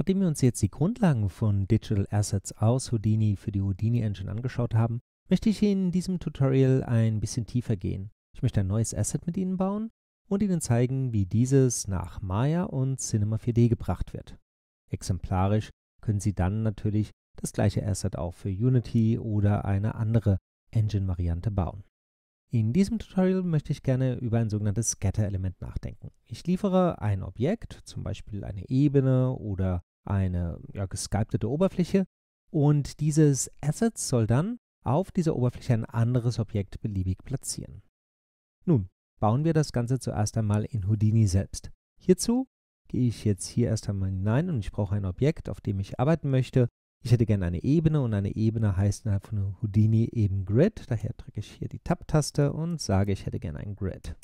Nachdem wir uns jetzt die Grundlagen von Digital Assets aus Houdini für die Houdini Engine angeschaut haben, möchte ich in diesem Tutorial ein bisschen tiefer gehen. Ich möchte ein neues Asset mit Ihnen bauen und Ihnen zeigen, wie dieses nach Maya und Cinema 4D gebracht wird. Exemplarisch können Sie dann natürlich das gleiche Asset auch für Unity oder eine andere Engine-Variante bauen. In diesem Tutorial möchte ich gerne über ein sogenanntes Scatter-Element nachdenken. Ich liefere ein Objekt, zum Beispiel eine Ebene oder eine ja, geskyptete Oberfläche und dieses Asset soll dann auf dieser Oberfläche ein anderes Objekt beliebig platzieren. Nun, bauen wir das Ganze zuerst einmal in Houdini selbst. Hierzu gehe ich jetzt hier erst einmal hinein und ich brauche ein Objekt, auf dem ich arbeiten möchte. Ich hätte gerne eine Ebene und eine Ebene heißt innerhalb von Houdini eben Grid. Daher drücke ich hier die Tab-Taste und sage, ich hätte gerne ein Grid.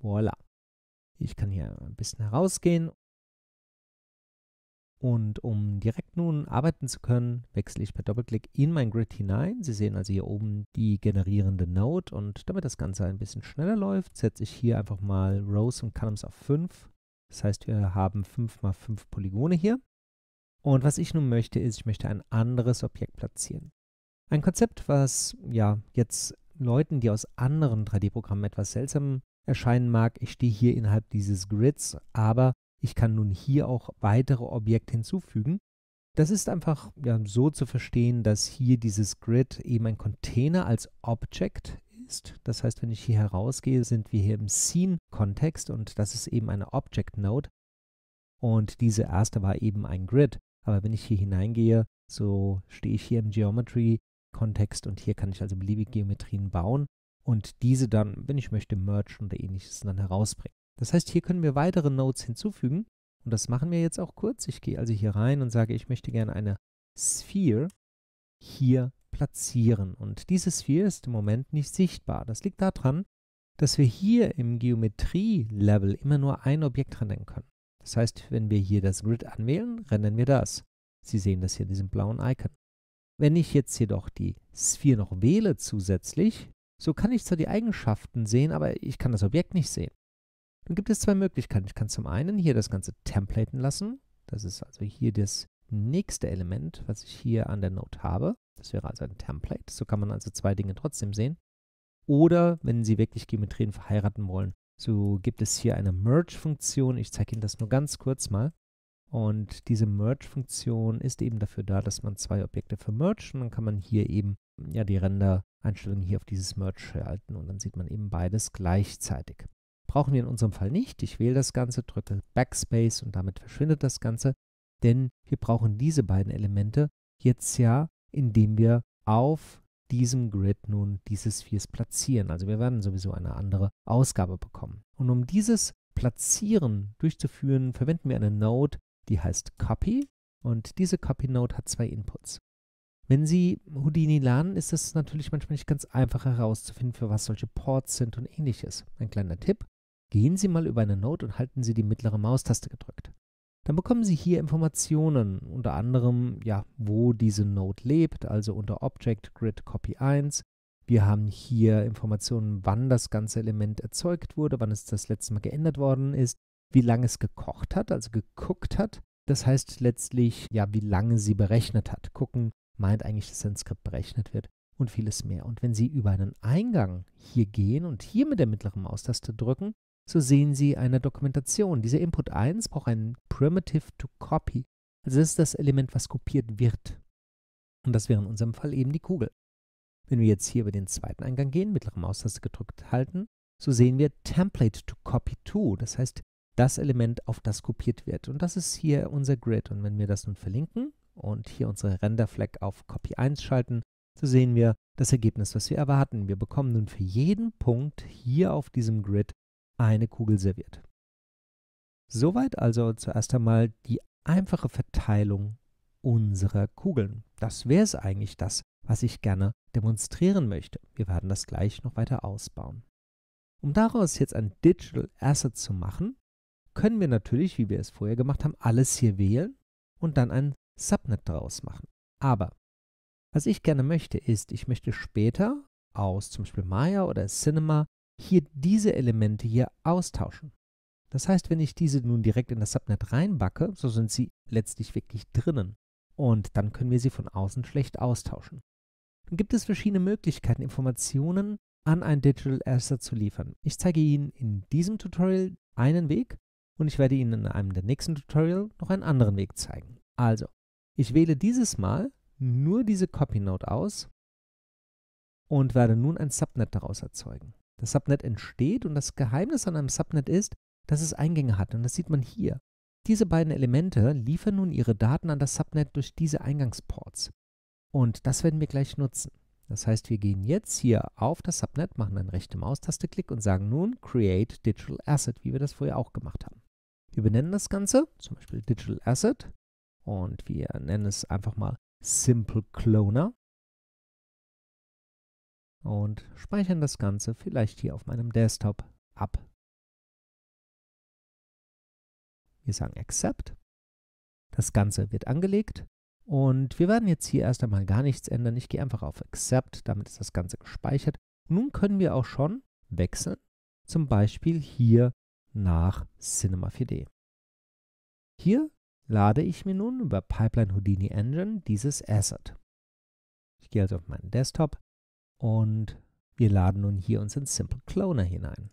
Voila. Ich kann hier ein bisschen herausgehen und um direkt nun arbeiten zu können, wechsle ich per Doppelklick in mein Grid hinein. Sie sehen also hier oben die generierende Node und damit das Ganze ein bisschen schneller läuft, setze ich hier einfach mal Rows und Columns auf 5. Das heißt, wir haben 5 mal 5 Polygone hier. Und was ich nun möchte, ist, ich möchte ein anderes Objekt platzieren. Ein Konzept, was ja jetzt Leuten, die aus anderen 3D-Programmen etwas seltsam erscheinen mag. Ich stehe hier innerhalb dieses Grids, aber ich kann nun hier auch weitere Objekte hinzufügen. Das ist einfach ja, so zu verstehen, dass hier dieses Grid eben ein Container als Object ist. Das heißt, wenn ich hier herausgehe, sind wir hier im Scene-Kontext und das ist eben eine Object-Node. Und diese erste war eben ein Grid. Aber wenn ich hier hineingehe, so stehe ich hier im Geometry-Kontext und hier kann ich also beliebige Geometrien bauen und diese dann, wenn ich möchte, merge oder ähnliches dann herausbringen. Das heißt, hier können wir weitere Nodes hinzufügen und das machen wir jetzt auch kurz. Ich gehe also hier rein und sage, ich möchte gerne eine Sphere hier platzieren. Und diese Sphere ist im Moment nicht sichtbar. Das liegt daran, dass wir hier im Geometrie-Level immer nur ein Objekt rendern können. Das heißt, wenn wir hier das Grid anwählen, rendern wir das. Sie sehen das hier in diesem blauen Icon. Wenn ich jetzt jedoch die Sphere noch wähle zusätzlich, so kann ich zwar die Eigenschaften sehen, aber ich kann das Objekt nicht sehen. Dann gibt es zwei Möglichkeiten. Ich kann zum einen hier das Ganze templaten lassen. Das ist also hier das nächste Element, was ich hier an der Note habe. Das wäre also ein Template. So kann man also zwei Dinge trotzdem sehen. Oder wenn Sie wirklich Geometrien verheiraten wollen, so gibt es hier eine Merge-Funktion. Ich zeige Ihnen das nur ganz kurz mal. Und diese Merge-Funktion ist eben dafür da, dass man zwei Objekte vermergt. Und dann kann man hier eben ja, die Render-Einstellungen hier auf dieses Merge schalten. Und dann sieht man eben beides gleichzeitig brauchen wir in unserem Fall nicht. Ich wähle das Ganze, drücke Backspace und damit verschwindet das Ganze, denn wir brauchen diese beiden Elemente jetzt ja, indem wir auf diesem Grid nun dieses Vieres platzieren. Also wir werden sowieso eine andere Ausgabe bekommen. Und um dieses Platzieren durchzuführen, verwenden wir eine Node, die heißt Copy. Und diese Copy-Node hat zwei Inputs. Wenn Sie Houdini lernen, ist es natürlich manchmal nicht ganz einfach herauszufinden, für was solche Ports sind und ähnliches. Ein kleiner Tipp, Gehen Sie mal über eine Note und halten Sie die mittlere Maustaste gedrückt. Dann bekommen Sie hier Informationen, unter anderem, ja, wo diese Note lebt, also unter Object Grid Copy 1. Wir haben hier Informationen, wann das ganze Element erzeugt wurde, wann es das letzte Mal geändert worden ist, wie lange es gekocht hat, also geguckt hat. Das heißt letztlich, ja, wie lange sie berechnet hat. Gucken meint eigentlich, dass ein Skript berechnet wird und vieles mehr. Und wenn Sie über einen Eingang hier gehen und hier mit der mittleren Maustaste drücken, so sehen Sie eine Dokumentation. Dieser Input 1 braucht ein Primitive to Copy. Also das ist das Element, was kopiert wird. Und das wäre in unserem Fall eben die Kugel. Wenn wir jetzt hier über den zweiten Eingang gehen, mittlere Maustaste gedrückt halten, so sehen wir Template to Copy to. Das heißt, das Element, auf das kopiert wird. Und das ist hier unser Grid. Und wenn wir das nun verlinken und hier unsere Render-Flag auf Copy 1 schalten, so sehen wir das Ergebnis, was wir erwarten. Wir bekommen nun für jeden Punkt hier auf diesem Grid eine Kugel serviert. Soweit also zuerst einmal die einfache Verteilung unserer Kugeln. Das wäre es eigentlich das, was ich gerne demonstrieren möchte. Wir werden das gleich noch weiter ausbauen. Um daraus jetzt ein Digital Asset zu machen, können wir natürlich, wie wir es vorher gemacht haben, alles hier wählen und dann ein Subnet daraus machen. Aber was ich gerne möchte, ist, ich möchte später aus zum Beispiel Maya oder Cinema hier diese Elemente hier austauschen. Das heißt, wenn ich diese nun direkt in das Subnet reinbacke, so sind sie letztlich wirklich drinnen. Und dann können wir sie von außen schlecht austauschen. Dann gibt es verschiedene Möglichkeiten, Informationen an ein Digital Asset zu liefern. Ich zeige Ihnen in diesem Tutorial einen Weg und ich werde Ihnen in einem der nächsten Tutorial noch einen anderen Weg zeigen. Also, ich wähle dieses Mal nur diese Copy Note aus und werde nun ein Subnet daraus erzeugen das Subnet entsteht und das Geheimnis an einem Subnet ist, dass es Eingänge hat und das sieht man hier. Diese beiden Elemente liefern nun ihre Daten an das Subnet durch diese Eingangsports. Und das werden wir gleich nutzen. Das heißt, wir gehen jetzt hier auf das Subnet, machen einen rechten Maustaste-Klick und sagen nun Create Digital Asset, wie wir das vorher auch gemacht haben. Wir benennen das Ganze, zum Beispiel Digital Asset, und wir nennen es einfach mal Simple Cloner und speichern das Ganze vielleicht hier auf meinem Desktop ab. Wir sagen Accept. Das Ganze wird angelegt und wir werden jetzt hier erst einmal gar nichts ändern. Ich gehe einfach auf Accept, damit ist das Ganze gespeichert. Nun können wir auch schon wechseln, zum Beispiel hier nach Cinema 4D. Hier lade ich mir nun über Pipeline Houdini Engine dieses Asset. Ich gehe also auf meinen Desktop, und wir laden nun hier unseren Simple Cloner hinein.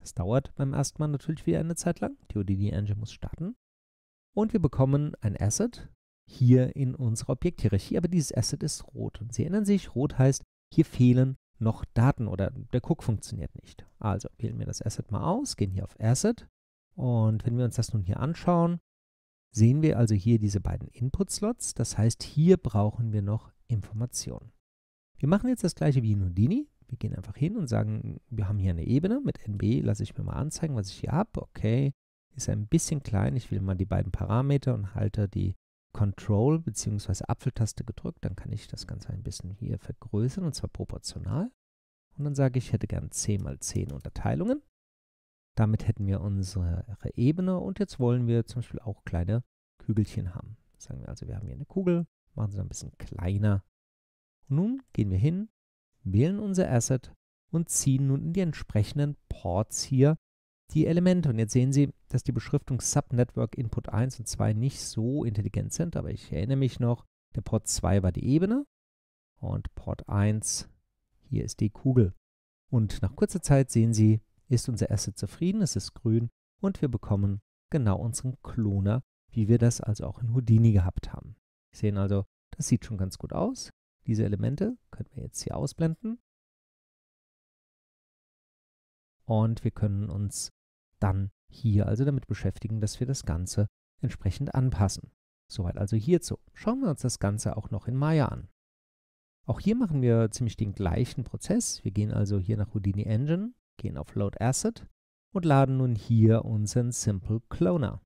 Das dauert beim ersten Mal natürlich wieder eine Zeit lang. Die ODD Engine muss starten. Und wir bekommen ein Asset hier in unserer Objekthierarchie, aber dieses Asset ist rot. Und Sie erinnern sich, rot heißt, hier fehlen noch Daten oder der Cook funktioniert nicht. Also wählen wir das Asset mal aus, gehen hier auf Asset und wenn wir uns das nun hier anschauen, sehen wir also hier diese beiden Input-Slots. Das heißt, hier brauchen wir noch Informationen. Wir machen jetzt das gleiche wie in Houdini. Wir gehen einfach hin und sagen, wir haben hier eine Ebene. Mit NB lasse ich mir mal anzeigen, was ich hier habe. Okay, ist ein bisschen klein. Ich will mal die beiden Parameter und halte die Control bzw. Apfeltaste gedrückt. Dann kann ich das Ganze ein bisschen hier vergrößern und zwar proportional. Und dann sage ich, ich hätte gern 10 mal 10 Unterteilungen. Damit hätten wir unsere Ebene und jetzt wollen wir zum Beispiel auch kleine Kügelchen haben. Sagen wir also, wir haben hier eine Kugel, machen sie ein bisschen kleiner nun gehen wir hin, wählen unser Asset und ziehen nun in die entsprechenden Ports hier die Elemente. Und jetzt sehen Sie, dass die Beschriftung Subnetwork Input 1 und 2 nicht so intelligent sind, aber ich erinnere mich noch, der Port 2 war die Ebene und Port 1, hier ist die Kugel. Und nach kurzer Zeit sehen Sie, ist unser Asset zufrieden, es ist grün und wir bekommen genau unseren Kloner, wie wir das also auch in Houdini gehabt haben. Sie sehen also, das sieht schon ganz gut aus. Diese Elemente können wir jetzt hier ausblenden. Und wir können uns dann hier also damit beschäftigen, dass wir das Ganze entsprechend anpassen. Soweit also hierzu. Schauen wir uns das Ganze auch noch in Maya an. Auch hier machen wir ziemlich den gleichen Prozess. Wir gehen also hier nach Houdini Engine, gehen auf Load Asset und laden nun hier unseren Simple Cloner.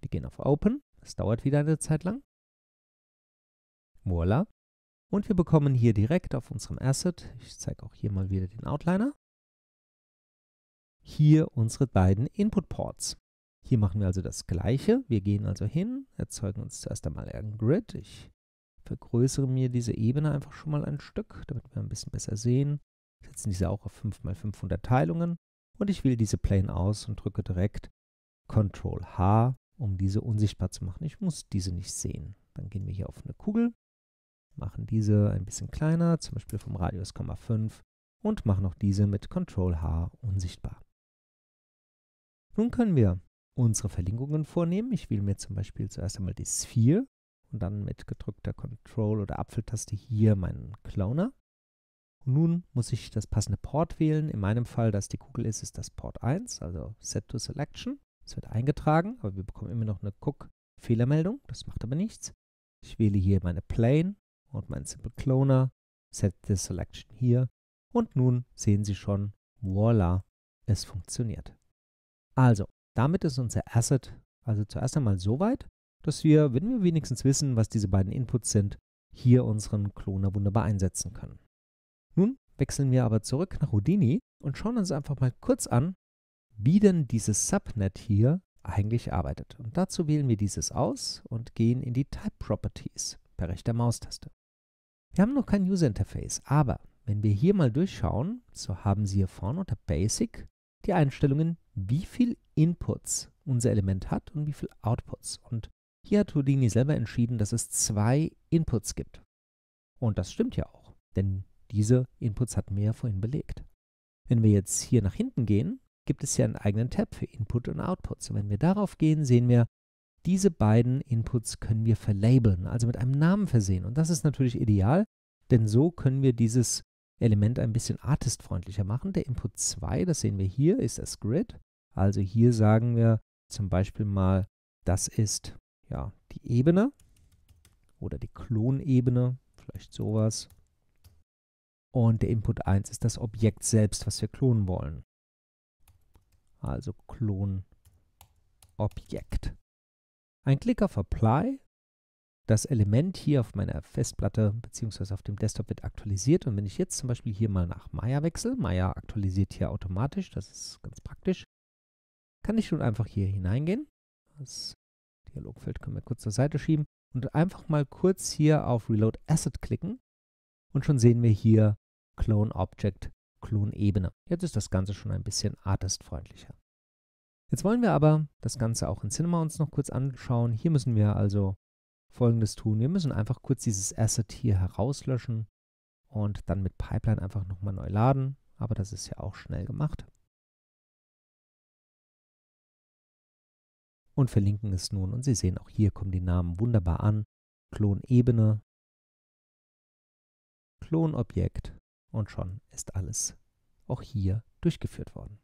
Wir gehen auf Open, es dauert wieder eine Zeit lang. Voila, und wir bekommen hier direkt auf unserem Asset, ich zeige auch hier mal wieder den Outliner, hier unsere beiden Input-Ports. Hier machen wir also das Gleiche. Wir gehen also hin, erzeugen uns zuerst einmal einen Grid. Ich vergrößere mir diese Ebene einfach schon mal ein Stück, damit wir ein bisschen besser sehen. Setzen diese auch auf 5x500 Teilungen. Und ich wähle diese Plane aus und drücke direkt Ctrl H, um diese unsichtbar zu machen. Ich muss diese nicht sehen. Dann gehen wir hier auf eine Kugel machen diese ein bisschen kleiner, zum Beispiel vom Radius 5 und machen auch diese mit Ctrl H unsichtbar. Nun können wir unsere Verlinkungen vornehmen. Ich wähle mir zum Beispiel zuerst einmal die Sphere und dann mit gedrückter Ctrl oder Apfeltaste hier meinen Cloner. Und nun muss ich das passende Port wählen. In meinem Fall, dass die Kugel ist, ist das Port 1, also Set to Selection. Es wird eingetragen, aber wir bekommen immer noch eine Cook-Fehlermeldung. Das macht aber nichts. Ich wähle hier meine Plane und mein Simple Cloner, set the selection hier und nun sehen Sie schon, voila, es funktioniert. Also, damit ist unser Asset also zuerst einmal so weit, dass wir, wenn wir wenigstens wissen, was diese beiden Inputs sind, hier unseren Cloner wunderbar einsetzen können. Nun wechseln wir aber zurück nach Houdini und schauen uns einfach mal kurz an, wie denn dieses Subnet hier eigentlich arbeitet. Und dazu wählen wir dieses aus und gehen in die Type Properties per rechter Maustaste. Wir haben noch kein User Interface, aber wenn wir hier mal durchschauen, so haben Sie hier vorne unter Basic die Einstellungen, wie viel Inputs unser Element hat und wie viel Outputs. Und hier hat Houdini selber entschieden, dass es zwei Inputs gibt. Und das stimmt ja auch, denn diese Inputs hatten wir ja vorhin belegt. Wenn wir jetzt hier nach hinten gehen, gibt es hier einen eigenen Tab für Input und Output. Und wenn wir darauf gehen, sehen wir, diese beiden Inputs können wir verlabeln, also mit einem Namen versehen. Und das ist natürlich ideal, denn so können wir dieses Element ein bisschen artistfreundlicher machen. Der Input 2, das sehen wir hier, ist das Grid. Also hier sagen wir zum Beispiel mal, das ist ja die Ebene oder die Klonebene, vielleicht sowas. Und der Input 1 ist das Objekt selbst, was wir klonen wollen. Also Klonobjekt. Objekt. Ein Klick auf Apply. Das Element hier auf meiner Festplatte bzw. auf dem Desktop wird aktualisiert. Und wenn ich jetzt zum Beispiel hier mal nach Maya wechsle, Maya aktualisiert hier automatisch, das ist ganz praktisch, kann ich nun einfach hier hineingehen. Das Dialogfeld können wir kurz zur Seite schieben und einfach mal kurz hier auf Reload Asset klicken. Und schon sehen wir hier Clone Object, Clone Ebene. Jetzt ist das Ganze schon ein bisschen artistfreundlicher. Jetzt wollen wir aber das Ganze auch in Cinema uns noch kurz anschauen. Hier müssen wir also folgendes tun. Wir müssen einfach kurz dieses Asset hier herauslöschen und dann mit Pipeline einfach nochmal neu laden. Aber das ist ja auch schnell gemacht. Und verlinken es nun. Und Sie sehen, auch hier kommen die Namen wunderbar an. Klonebene, Klonobjekt und schon ist alles auch hier durchgeführt worden.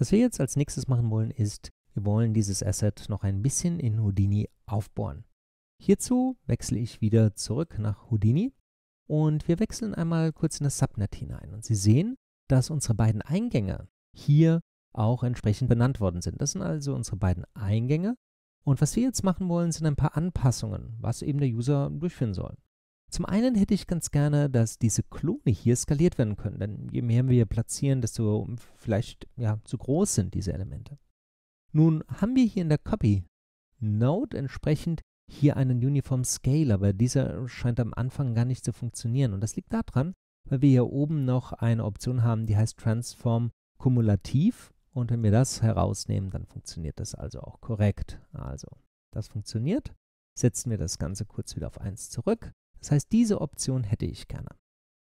Was wir jetzt als nächstes machen wollen, ist, wir wollen dieses Asset noch ein bisschen in Houdini aufbohren. Hierzu wechsle ich wieder zurück nach Houdini und wir wechseln einmal kurz in das Subnet hinein. Und Sie sehen, dass unsere beiden Eingänge hier auch entsprechend benannt worden sind. Das sind also unsere beiden Eingänge. Und was wir jetzt machen wollen, sind ein paar Anpassungen, was eben der User durchführen soll. Zum einen hätte ich ganz gerne, dass diese Klone hier skaliert werden können, denn je mehr wir hier platzieren, desto vielleicht ja, zu groß sind diese Elemente. Nun haben wir hier in der Copy Node entsprechend hier einen Uniform Scale, aber dieser scheint am Anfang gar nicht zu funktionieren. Und das liegt daran, weil wir hier oben noch eine Option haben, die heißt Transform kumulativ. Und wenn wir das herausnehmen, dann funktioniert das also auch korrekt. Also, das funktioniert. Setzen wir das Ganze kurz wieder auf 1 zurück. Das heißt, diese Option hätte ich gerne.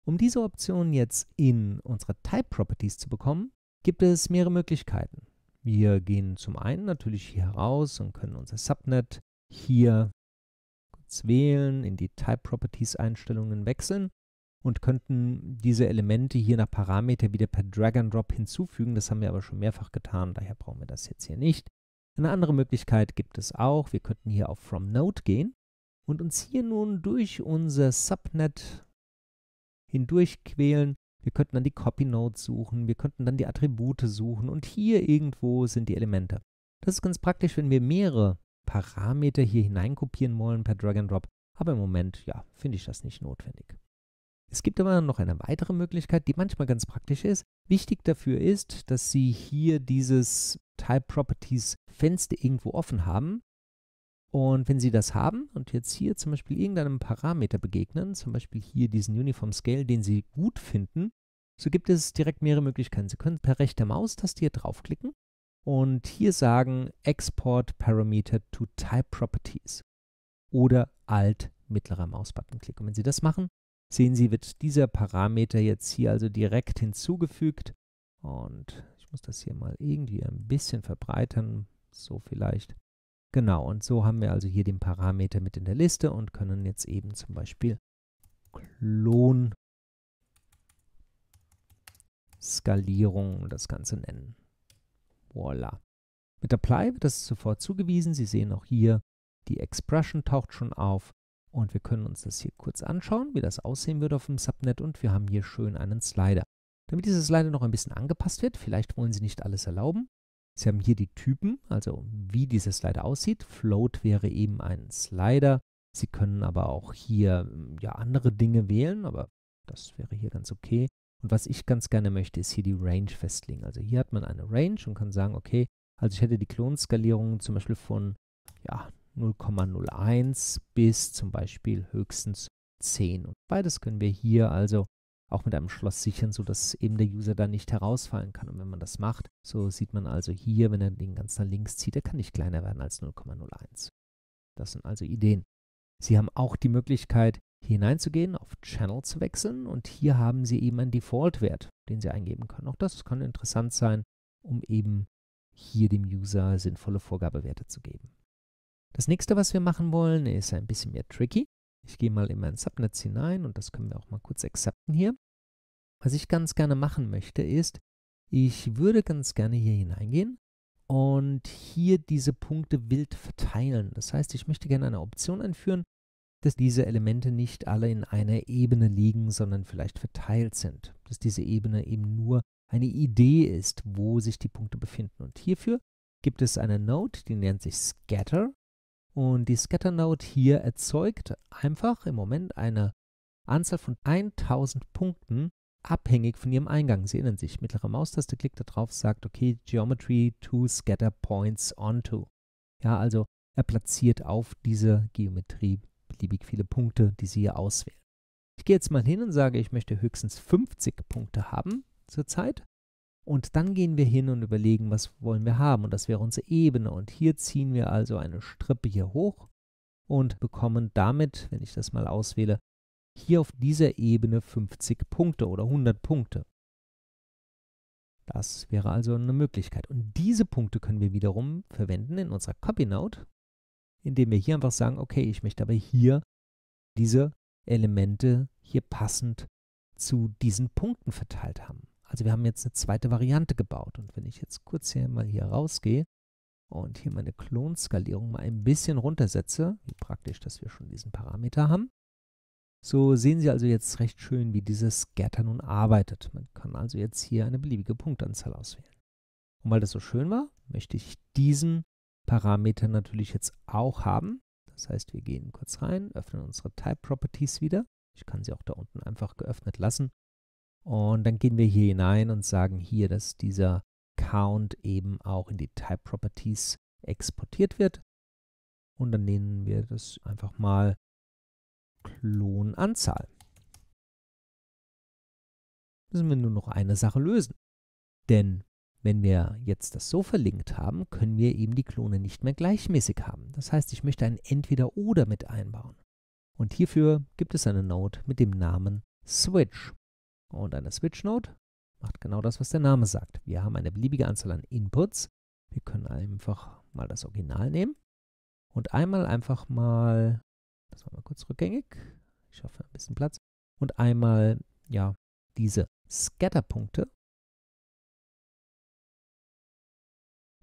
Um diese Option jetzt in unsere Type Properties zu bekommen, gibt es mehrere Möglichkeiten. Wir gehen zum einen natürlich hier heraus und können unser Subnet hier kurz wählen, in die Type Properties Einstellungen wechseln und könnten diese Elemente hier nach Parameter wieder per Drag and Drop hinzufügen. Das haben wir aber schon mehrfach getan, daher brauchen wir das jetzt hier nicht. Eine andere Möglichkeit gibt es auch. Wir könnten hier auf From Node gehen und uns hier nun durch unser Subnet hindurch quälen. Wir könnten dann die Copy Notes suchen, wir könnten dann die Attribute suchen und hier irgendwo sind die Elemente. Das ist ganz praktisch, wenn wir mehrere Parameter hier hineinkopieren wollen per Drag and Drop, aber im Moment, ja, finde ich das nicht notwendig. Es gibt aber noch eine weitere Möglichkeit, die manchmal ganz praktisch ist. Wichtig dafür ist, dass Sie hier dieses Type Properties Fenster irgendwo offen haben. Und wenn Sie das haben und jetzt hier zum Beispiel irgendeinem Parameter begegnen, zum Beispiel hier diesen Uniform Scale, den Sie gut finden, so gibt es direkt mehrere Möglichkeiten. Sie können per rechter Maustaste hier draufklicken und hier sagen Export Parameter to Type Properties oder Alt mittlerer Mausbutton klicken. Und wenn Sie das machen, sehen Sie, wird dieser Parameter jetzt hier also direkt hinzugefügt. Und ich muss das hier mal irgendwie ein bisschen verbreitern, so vielleicht. Genau, und so haben wir also hier den Parameter mit in der Liste und können jetzt eben zum Beispiel Klon Skalierung das Ganze nennen. Voila. Mit Apply wird das sofort zugewiesen. Sie sehen auch hier, die Expression taucht schon auf und wir können uns das hier kurz anschauen, wie das aussehen würde auf dem Subnet und wir haben hier schön einen Slider. Damit dieser Slider noch ein bisschen angepasst wird, vielleicht wollen Sie nicht alles erlauben, Sie haben hier die Typen, also wie dieser Slider aussieht. Float wäre eben ein Slider. Sie können aber auch hier hm, ja andere Dinge wählen, aber das wäre hier ganz okay. Und was ich ganz gerne möchte, ist hier die Range festlegen. Also hier hat man eine Range und kann sagen, okay, also ich hätte die Klonskalierung zum Beispiel von ja, 0,01 bis zum Beispiel höchstens 10. Und beides können wir hier also auch mit einem Schloss sichern, sodass eben der User da nicht herausfallen kann. Und wenn man das macht, so sieht man also hier, wenn er den ganz nach links zieht, er kann nicht kleiner werden als 0,01. Das sind also Ideen. Sie haben auch die Möglichkeit, hier hineinzugehen, auf Channel zu wechseln und hier haben Sie eben einen Default-Wert, den Sie eingeben können. Auch das kann interessant sein, um eben hier dem User sinnvolle Vorgabewerte zu geben. Das nächste, was wir machen wollen, ist ein bisschen mehr tricky. Ich gehe mal in mein Subnetz hinein und das können wir auch mal kurz accepten hier. Was ich ganz gerne machen möchte ist, ich würde ganz gerne hier hineingehen und hier diese Punkte wild verteilen. Das heißt, ich möchte gerne eine Option einführen, dass diese Elemente nicht alle in einer Ebene liegen, sondern vielleicht verteilt sind. Dass diese Ebene eben nur eine Idee ist, wo sich die Punkte befinden. Und hierfür gibt es eine Node, die nennt sich Scatter. Und die Scatternode hier erzeugt einfach im Moment eine Anzahl von 1000 Punkten, abhängig von ihrem Eingang. Sie erinnern sich, mittlere Maustaste klickt da drauf, sagt, okay, Geometry to Scatter Points onto. Ja, also er platziert auf diese Geometrie beliebig viele Punkte, die Sie hier auswählen. Ich gehe jetzt mal hin und sage, ich möchte höchstens 50 Punkte haben zurzeit. Und dann gehen wir hin und überlegen, was wollen wir haben. Und das wäre unsere Ebene. Und hier ziehen wir also eine Strippe hier hoch und bekommen damit, wenn ich das mal auswähle, hier auf dieser Ebene 50 Punkte oder 100 Punkte. Das wäre also eine Möglichkeit. Und diese Punkte können wir wiederum verwenden in unserer Copynote, indem wir hier einfach sagen, okay, ich möchte aber hier diese Elemente hier passend zu diesen Punkten verteilt haben. Also wir haben jetzt eine zweite Variante gebaut. Und wenn ich jetzt kurz hier mal hier rausgehe und hier meine Klonskalierung mal ein bisschen runtersetze, wie praktisch, dass wir schon diesen Parameter haben, so sehen Sie also jetzt recht schön, wie dieses Scatter nun arbeitet. Man kann also jetzt hier eine beliebige Punktanzahl auswählen. Und weil das so schön war, möchte ich diesen Parameter natürlich jetzt auch haben. Das heißt, wir gehen kurz rein, öffnen unsere Type Properties wieder. Ich kann sie auch da unten einfach geöffnet lassen. Und dann gehen wir hier hinein und sagen hier, dass dieser Count eben auch in die Type Properties exportiert wird. Und dann nennen wir das einfach mal Klonanzahl. Müssen wir nur noch eine Sache lösen. Denn wenn wir jetzt das so verlinkt haben, können wir eben die Klone nicht mehr gleichmäßig haben. Das heißt, ich möchte ein Entweder-Oder mit einbauen. Und hierfür gibt es eine Node mit dem Namen Switch. Und eine Switch-Node macht genau das, was der Name sagt. Wir haben eine beliebige Anzahl an Inputs. Wir können einfach mal das Original nehmen und einmal einfach mal, das machen wir kurz rückgängig, ich hoffe ein bisschen Platz, und einmal, ja, diese Scatterpunkte.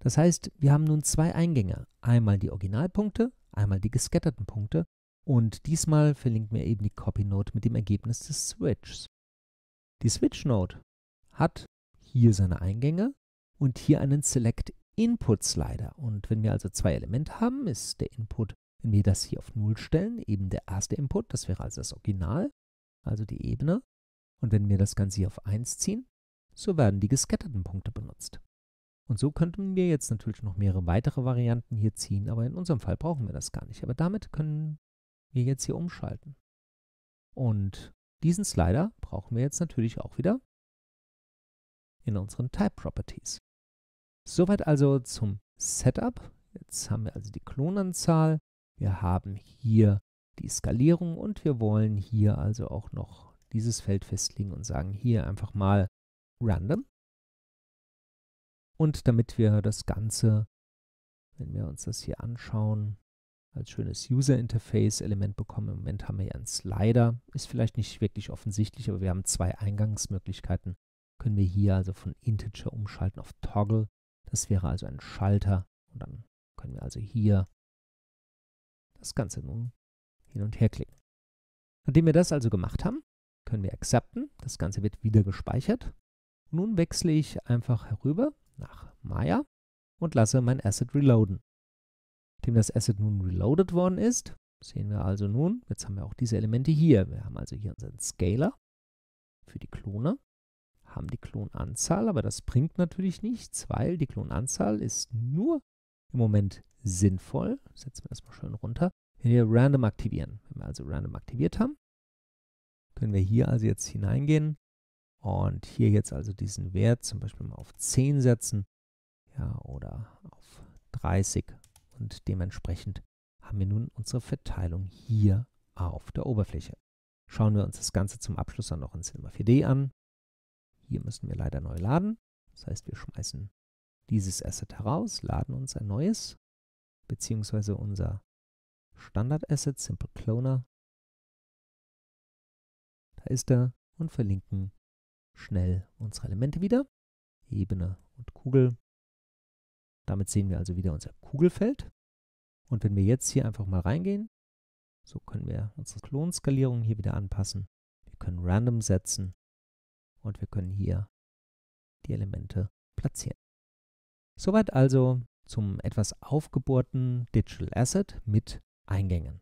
Das heißt, wir haben nun zwei Eingänge, einmal die Originalpunkte, einmal die gescatterten Punkte und diesmal verlinkt mir eben die Copy Note mit dem Ergebnis des Switches. Die Switch Node hat hier seine Eingänge und hier einen Select Input Slider. Und wenn wir also zwei Elemente haben, ist der Input, wenn wir das hier auf 0 stellen, eben der erste Input, das wäre also das Original, also die Ebene. Und wenn wir das Ganze hier auf 1 ziehen, so werden die gescatterten Punkte benutzt. Und so könnten wir jetzt natürlich noch mehrere weitere Varianten hier ziehen, aber in unserem Fall brauchen wir das gar nicht. Aber damit können wir jetzt hier umschalten. Und diesen Slider brauchen wir jetzt natürlich auch wieder in unseren Type Properties. Soweit also zum Setup. Jetzt haben wir also die Klonanzahl, wir haben hier die Skalierung und wir wollen hier also auch noch dieses Feld festlegen und sagen hier einfach mal random. Und damit wir das Ganze, wenn wir uns das hier anschauen, als schönes User-Interface-Element bekommen. Im Moment haben wir ja einen Slider. Ist vielleicht nicht wirklich offensichtlich, aber wir haben zwei Eingangsmöglichkeiten. Können wir hier also von Integer umschalten auf Toggle. Das wäre also ein Schalter. Und dann können wir also hier das Ganze nun hin und her klicken. Nachdem wir das also gemacht haben, können wir accepten. Das Ganze wird wieder gespeichert. Nun wechsle ich einfach herüber nach Maya und lasse mein Asset reloaden dem das Asset nun reloaded worden ist. Sehen wir also nun, jetzt haben wir auch diese Elemente hier. Wir haben also hier unseren Scaler für die Klone, haben die Klonanzahl, aber das bringt natürlich nichts, weil die Klonanzahl ist nur im Moment sinnvoll. Setzen wir das mal schön runter. Wenn wir random aktivieren, wenn wir also random aktiviert haben, können wir hier also jetzt hineingehen und hier jetzt also diesen Wert zum Beispiel mal auf 10 setzen ja, oder auf 30 und dementsprechend haben wir nun unsere Verteilung hier auf der Oberfläche. Schauen wir uns das Ganze zum Abschluss dann noch in Cinema 4D an. Hier müssen wir leider neu laden. Das heißt, wir schmeißen dieses Asset heraus, laden uns ein neues, beziehungsweise unser Standard-Asset, Simple Cloner. Da ist er und verlinken schnell unsere Elemente wieder, Ebene und Kugel. Damit sehen wir also wieder unser Kugelfeld. Und wenn wir jetzt hier einfach mal reingehen, so können wir unsere Klonskalierung hier wieder anpassen. Wir können Random setzen und wir können hier die Elemente platzieren. Soweit also zum etwas aufgebohrten Digital Asset mit Eingängen.